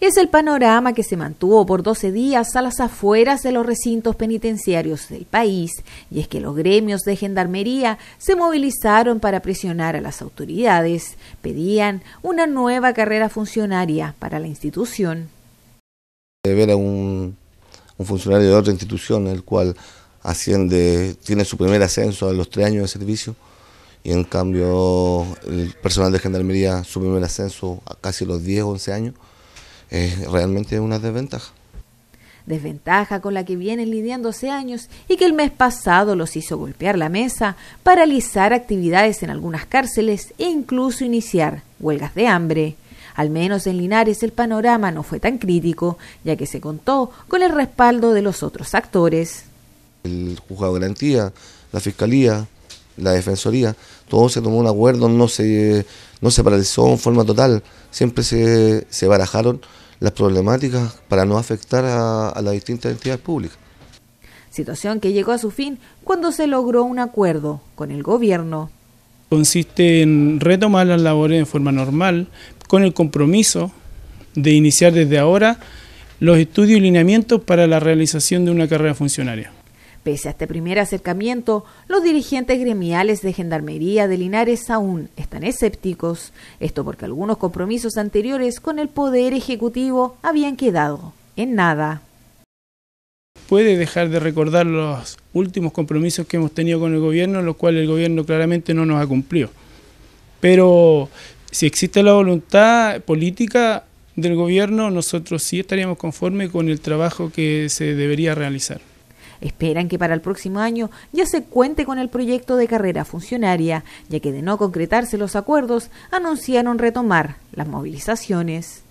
es el panorama que se mantuvo por 12 días a las afueras de los recintos penitenciarios del país, y es que los gremios de gendarmería se movilizaron para presionar a las autoridades, pedían una nueva carrera funcionaria para la institución. De ver a un, funcionario de otra institución, el cual asciende, tiene su primer ascenso a los tres años de servicio, y en cambio el personal de gendarmería su primer ascenso a casi los 10, o 11 años, es realmente una desventaja. Desventaja con la que vienen lidiando hace años y que el mes pasado los hizo golpear la mesa, paralizar actividades en algunas cárceles e incluso iniciar huelgas de hambre. Al menos en Linares el panorama no fue tan crítico, ya que se contó con el respaldo de los otros actores. El juzgado de garantía, la fiscalía, la defensoría, todo se tomó un acuerdo, no se, no se paralizó en forma total, siempre se, se barajaron las problemáticas para no afectar a, las distintas entidades públicas. Situación que llegó a su fin cuando se logró un acuerdo con el gobierno. Consiste en retomar las labores de forma normal, con el compromiso de iniciar desde ahora los estudios y lineamientos para la realización de una carrera funcionaria. Pese a este primer acercamiento, los dirigentes gremiales de Gendarmería de Linares aún están escépticos, esto porque algunos compromisos anteriores con el Poder Ejecutivo habían quedado en nada. Puede dejar de recordar los últimos compromisos que hemos tenido con el gobierno, los cuales el gobierno claramente no nos ha cumplido. Pero si existe la voluntad política del gobierno, nosotros sí estaríamos conformes con el trabajo que se debería realizar. Esperan que para el próximo año ya se cuente con el proyecto de carrera funcionaria, ya que de no concretarse los acuerdos, anunciaron retomar las movilizaciones.